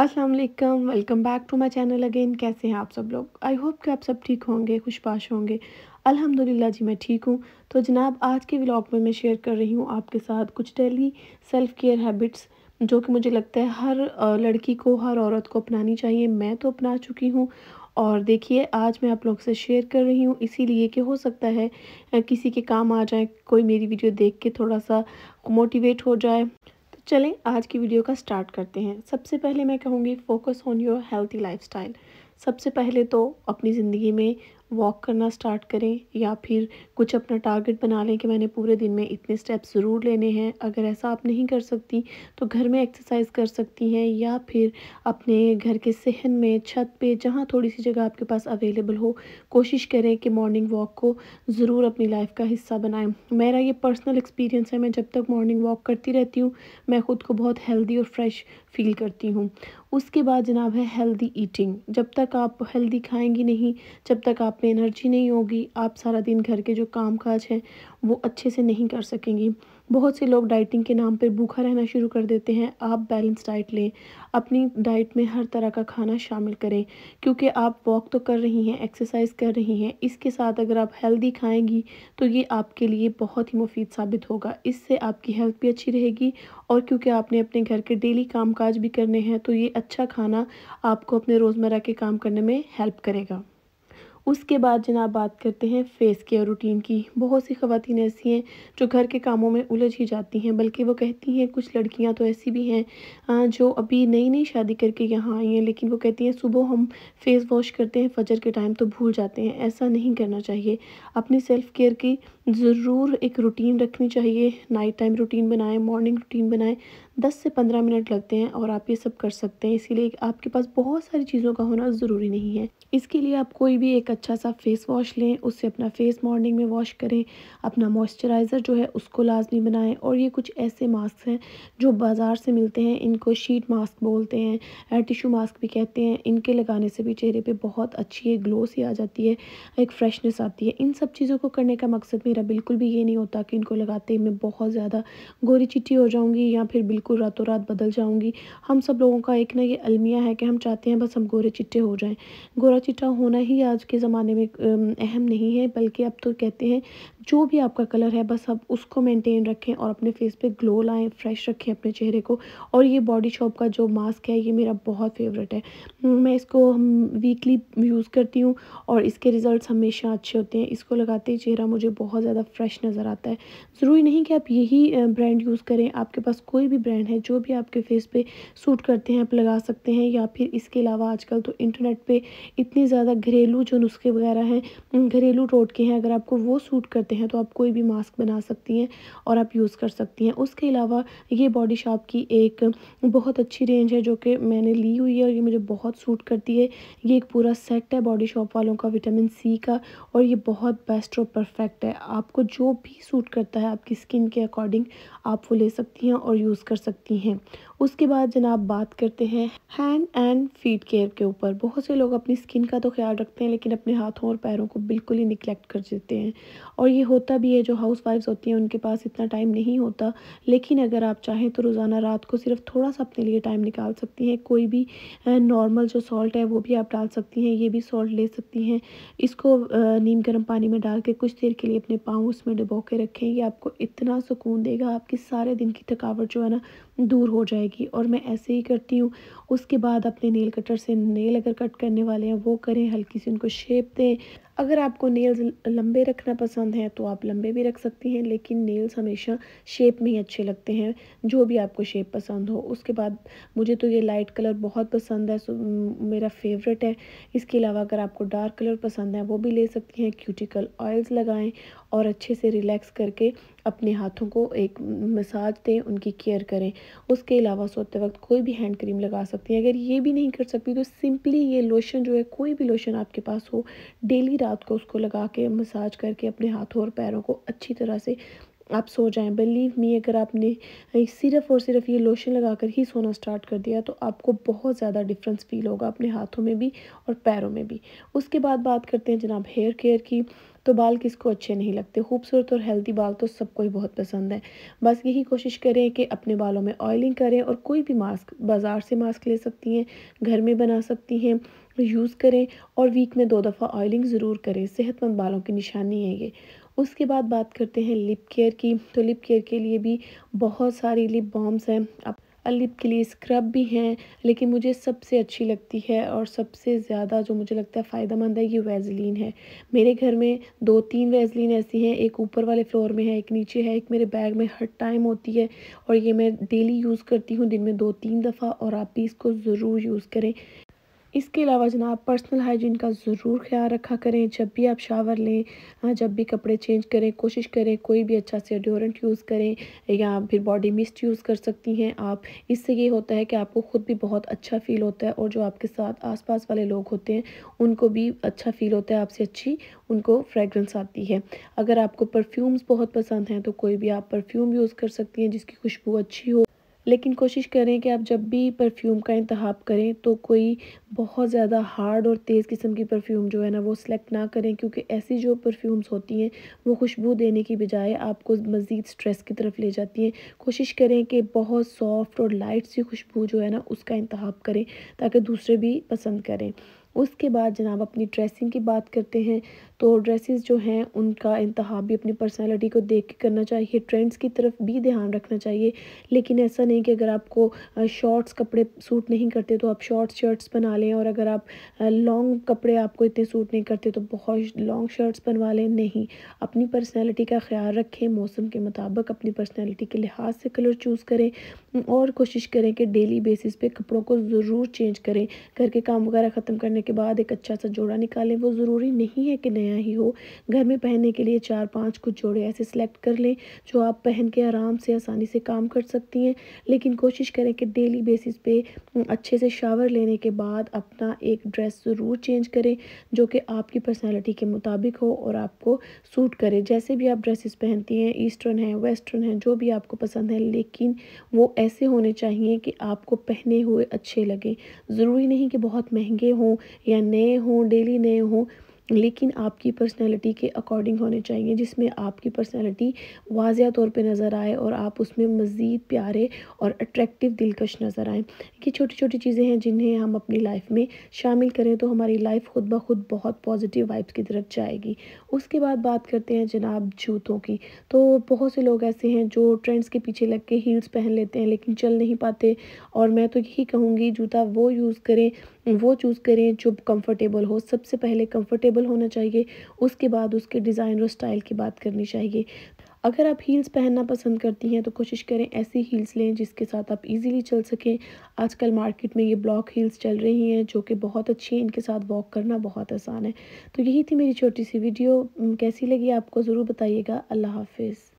Aslam welcome back to my channel again कैसे हैं आप सब लोग आई होप कि आप सब ठीक होंगे खुशपाश होंगे अल्हम्दुलिल्लाह जी मैं ठीक हूँ तो जनाब आज के व्लॉग में मैं शेयर कर रही हूँ आपके साथ कुछ डेली सेल्फ़ केयर हैबिट्स जो कि मुझे लगता है हर लड़की को हर औरत को अपनानी चाहिए मैं तो अपना चुकी हूँ और देखिए आज मैं आप लोग से शेयर कर रही हूँ इसीलिए कि हो सकता है किसी के काम आ जाए कोई मेरी वीडियो देख के थोड़ा सा मोटिवेट हो जाए चलें आज की वीडियो का स्टार्ट करते हैं सबसे पहले मैं कहूँगी focus on your healthy lifestyle सबसे पहले तो अपनी ज़िंदगी में वॉक करना स्टार्ट करें या फिर कुछ अपना टारगेट बना लें कि मैंने पूरे दिन में इतने स्टेप्स ज़रूर लेने हैं अगर ऐसा आप नहीं कर सकती तो घर में एक्सरसाइज कर सकती हैं या फिर अपने घर के सहन में छत पे जहाँ थोड़ी सी जगह आपके पास अवेलेबल हो कोशिश करें कि मॉर्निंग वॉक को ज़रूर अपनी लाइफ का हिस्सा बनाएँ मेरा ये पर्सनल एक्सपीरियंस है मैं जब तक मॉर्निंग वॉक करती रहती हूँ मैं ख़ुद को बहुत हेल्दी और फ्रेश फील करती हूँ उसके बाद जनाब है हेल्दी ईटिंग जब तक आप हेल्दी खाएंगी नहीं जब तक आप में एनर्जी नहीं होगी आप सारा दिन घर के जो काम काज हैं वो अच्छे से नहीं कर सकेंगी बहुत से लोग डाइटिंग के नाम पर भूखा रहना शुरू कर देते हैं आप बैलेंस डाइट लें अपनी डाइट में हर तरह का खाना शामिल करें क्योंकि आप वॉक तो कर रही हैं एक्सरसाइज कर रही हैं इसके साथ अगर आप हेल्दी खाएंगी तो ये आपके लिए बहुत ही मुफीद साबित होगा इससे आपकी हेल्थ भी अच्छी रहेगी और क्योंकि आपने अपने घर के डेली काम काज भी करने हैं तो ये अच्छा खाना आपको अपने रोज़मर्रा के काम करने में हेल्प करेगा उसके बाद जनाब बात करते हैं फेस केयर रूटीन की बहुत सी खवतिन ऐसी हैं जो घर के कामों में उलझ ही जाती हैं बल्कि वो कहती हैं कुछ लड़कियां तो ऐसी भी हैं जो अभी नई नई शादी करके यहाँ आई हैं लेकिन वो कहती हैं सुबह हम फेस वॉश करते हैं फजर के टाइम तो भूल जाते हैं ऐसा नहीं करना चाहिए अपनी सेल्फ़ केयर की ज़रूर एक रूटीन रखनी चाहिए नाइट टाइम रूटीन बनाएं मॉर्निंग रूटीन बनाएं 10 से 15 मिनट लगते हैं और आप ये सब कर सकते हैं इसीलिए आपके पास बहुत सारी चीज़ों का होना ज़रूरी नहीं है इसके लिए आप कोई भी एक अच्छा सा फेस वॉश लें उससे अपना फेस मॉर्निंग में वॉश करें अपना मॉइस्चराइज़र जो है उसको लाजमी बनाएं और ये कुछ ऐसे मास्क हैं जो बाज़ार से मिलते हैं इनको शीट मास्क बोलते हैं टिशू मास्क भी कहते हैं इनके लगाने से भी चेहरे पर बहुत अच्छी एक ग्लो सी आ जाती है एक फ्रेशनेस आती है इन सब चीज़ों को करने का मकसद भी मेरा बिल्कुल भी ये नहीं होता कि इनको लगाते ही मैं बहुत ज़्यादा गोरी चिट्टी हो जाऊँगी या फिर बिल्कुल रातों रात बदल जाऊँगी हम सब लोगों का एक ना ये अलमिया है कि हम चाहते हैं बस हम गोरे चिट्टे हो जाएँ गोरा चिट्टा होना ही आज के ज़माने में अहम नहीं है बल्कि अब तो कहते हैं जो भी आपका कलर है बस आप उसको मेंटेन रखें और अपने फेस पे ग्लो लाएं फ्रेश रखें अपने चेहरे को और ये बॉडी शॉप का जो मास्क है ये मेरा बहुत फेवरेट है मैं इसको हम वीकली यूज़ करती हूँ और इसके रिज़ल्ट हमेशा अच्छे होते हैं इसको लगाते ही चेहरा मुझे बहुत ज़्यादा फ्रेश नज़र आता है ज़रूरी नहीं कि आप यही ब्रांड यूज़ करें आपके पास कोई भी ब्रांड है जो भी आपके फेस पर सूट करते हैं आप लगा सकते हैं या फिर इसके अलावा आजकल तो इंटरनेट पर इतने ज़्यादा घरेलू जो नुस्खे वगैरह हैं घरेलू टोटके हैं अगर आपको वो सूट करते होते हैं तो आप कोई भी मास्क बना सकती हैं और आप यूज़ कर सकती हैं उसके अलावा ये बॉडी शॉप की एक बहुत अच्छी रेंज है जो कि मैंने ली हुई है और ये मुझे बहुत सूट करती है ये एक पूरा सेट है बॉडी शॉप वालों का विटामिन सी का और ये बहुत बेस्ट और परफेक्ट है आपको जो भी सूट करता है आपकी स्किन के अकॉर्डिंग आप वो ले सकती हैं और यूज़ कर सकती हैं उसके बाद जनाब बात करते हैं हैंड एंड फीट केयर के ऊपर बहुत से लोग अपनी स्किन का तो ख्याल रखते हैं लेकिन अपने हाथों और पैरों को बिल्कुल ही निगलेक्ट कर देते हैं और ये होता भी है जो हाउस वाइफ्स होती हैं उनके पास इतना टाइम नहीं होता लेकिन अगर आप चाहें तो रोज़ाना रात को सिर्फ थोड़ा सा अपने लिए टाइम निकाल सकती हैं कोई भी नॉर्मल जो सॉल्ट है वो भी आप डाल सकती हैं ये भी सॉल्ट ले सकती हैं इसको नीम गर्म पानी में डाल के कुछ देर के लिए अपने पाँव उसमें डुबो के रखें ये आपको इतना सुकून देगा आपकी सारे दिन की थकावट जो है ना दूर हो जाएगी और मैं ऐसे ही करती हूँ उसके बाद अपने नेल कटर से नेल अगर कट करने वाले हैं वो करें हल्की सी उनको शेप दें अगर आपको नेल्स लंबे रखना पसंद है तो आप लंबे भी रख सकती हैं लेकिन नेल्स हमेशा शेप में ही अच्छे लगते हैं जो भी आपको शेप पसंद हो उसके बाद मुझे तो ये लाइट कलर बहुत पसंद है मेरा फेवरेट है इसके अलावा अगर आपको डार्क कलर पसंद है वो भी ले सकती हैं क्यूटिकल ऑयल्स लगाएं और अच्छे से रिलैक्स करके अपने हाथों को एक मसाज दें उनकी केयर करें उसके अलावा सोते वक्त कोई भी हैंड क्रीम लगा सकती हैं अगर ये भी नहीं कर सकती तो सिंपली ये लोशन जो है कोई भी लोशन आपके पास हो डेली रात रात को उसको लगा के मसाज करके अपने हाथों और पैरों को अच्छी तरह से आप सो जाएं बिलीव मी अगर आपने सिर्फ और सिर्फ ये लोशन लगा कर ही सोना स्टार्ट कर दिया तो आपको बहुत ज़्यादा डिफरेंस फील होगा अपने हाथों में भी और पैरों में भी उसके बाद बात करते हैं जनाब हेयर केयर की तो बाल किसको अच्छे नहीं लगते खूबसूरत और हेल्दी बाल तो सबको ही बहुत पसंद है बस यही कोशिश करें कि अपने बालों में ऑयलिंग करें और कोई भी मास्क बाज़ार से मास्क ले सकती हैं घर में बना सकती हैं यूज़ करें और वीक में दो दफ़ा ऑयलिंग ज़रूर करें सेहतमंद बालों की निशानी है ये उसके बाद बात करते हैं लिप केयर की तो लिप केयर के लिए भी बहुत सारी लिप बॉम्स हैं आप लिप के लिए स्क्रब भी हैं लेकिन मुझे सबसे अच्छी लगती है और सबसे ज़्यादा जो मुझे लगता है फ़ायदेमंद है ये वेजलिन है मेरे घर में दो तीन वैजलिन ऐसी हैं एक ऊपर वाले फ्लोर में है एक नीचे है एक मेरे बैग में हर टाइम होती है और ये मैं डेली यूज़ करती हूँ दिन में दो तीन दफ़ा और आप भी इसको ज़रूर यूज़ करें इसके अलावा जनाब पर्सनल हाइजीन का ज़रूर ख्याल रखा करें जब भी आप शावर लें जब भी कपड़े चेंज करें कोशिश करें कोई भी अच्छा से डिओरेंट यूज़ करें या फिर बॉडी मिस्ट यूज़ कर सकती हैं आप इससे ये होता है कि आपको ख़ुद भी बहुत अच्छा फ़ील होता है और जो आपके साथ आसपास वाले लोग होते हैं उनको भी अच्छा फ़ील होता है आपसे अच्छी उनको फ्रेगरेंस आती है अगर आपको परफ्यूम्स बहुत पसंद हैं तो कोई भी आप परफ्यूम यूज़ कर सकती हैं जिसकी खुशबू अच्छी हो लेकिन कोशिश करें कि आप जब भी परफ्यूम का इंतहा करें तो कोई बहुत ज़्यादा हार्ड और तेज़ किस्म की परफ्यूम जो है ना वो सिलेक्ट ना करें क्योंकि ऐसी जो परफ्यूम्स होती हैं वो खुशबू देने की बजाय आपको मज़ीद स्ट्रेस की तरफ ले जाती हैं कोशिश करें कि बहुत सॉफ्ट और लाइट सी खुशबू जो है ना उसका इंतहा करें ताकि दूसरे भी पसंद करें उसके बाद जनाब अपनी ड्रेसिंग की बात करते हैं तो ड्रेसेस जो हैं उनका इंतहा भी अपनी पर्सनालिटी को देख के करना चाहिए ट्रेंड्स की तरफ भी ध्यान रखना चाहिए लेकिन ऐसा नहीं कि अगर आपको शॉर्ट्स कपड़े सूट नहीं करते तो आप शॉर्ट्स शर्ट्स बना लें और अगर आप लॉन्ग कपड़े आपको इतने सूट नहीं करते तो बहुत लॉन्ग शर्ट्स बनवा लें नहीं अपनी पर्सनैलिटी का ख्याल रखें मौसम के मुताबिक अपनी पर्सनैलिटी के लिहाज से कलर चूज़ करें और कोशिश करें कि डेली बेसिस पर कपड़ों को ज़रूर चेंज करें घर के काम वगैरह ख़त्म करने के बाद एक अच्छा सा जोड़ा निकालें वो ज़रूरी नहीं है कि नया नया ही हो घर में पहनने के लिए चार पाँच कुछ जोड़े ऐसे सिलेक्ट कर लें जो आप पहन के आराम से आसानी से काम कर सकती हैं लेकिन कोशिश करें कि डेली बेसिस पे अच्छे से शावर लेने के बाद अपना एक ड्रेस ज़रूर चेंज करें जो कि आपकी पर्सनैलिटी के मुताबिक हो और आपको सूट करे जैसे भी आप ड्रेसेस पहनती हैं ईस्टर्न है वेस्टर्न है जो भी आपको पसंद है लेकिन वो ऐसे होने चाहिए कि आपको पहने हुए अच्छे लगें ज़रूरी नहीं कि बहुत महंगे हों या नए हों डेली नए हों लेकिन आपकी पर्सनैलिटी के अकॉर्डिंग होने चाहिए जिसमें आपकी पर्सनैलिटी वाजिया तौर पर नज़र आए और आप उसमें मज़ीद प्यारे और अट्रैक्टिव दिलकश नज़र आएँ ये छोटी छोटी चीज़ें हैं जिन्हें हम अपनी लाइफ में शामिल करें तो हमारी लाइफ खुद ब खुद बहुत पॉजिटिव वाइब्स की तरफ जाएगी उसके बाद बात करते हैं जनाब जूतों की तो बहुत से लोग ऐसे हैं जो ट्रेंड्स के पीछे लग के हील्स पहन लेते हैं लेकिन चल नहीं पाते और मैं तो यही कहूँगी जूता वो यूज़ करें वो चूज़ करें जो कम्फर्टेबल हो सबसे पहले कम्फर्टेबल स्टेबल होना चाहिए उसके बाद उसके डिज़ाइन और स्टाइल की बात करनी चाहिए अगर आप हील्स पहनना पसंद करती हैं तो कोशिश करें ऐसी हील्स लें जिसके साथ आप इजीली चल सकें आजकल मार्केट में ये ब्लॉक हील्स चल रही हैं जो कि बहुत अच्छी हैं इनके साथ वॉक करना बहुत आसान है तो यही थी मेरी छोटी सी वीडियो कैसी लगी आपको ज़रूर बताइएगा अल्लाह हाफिज़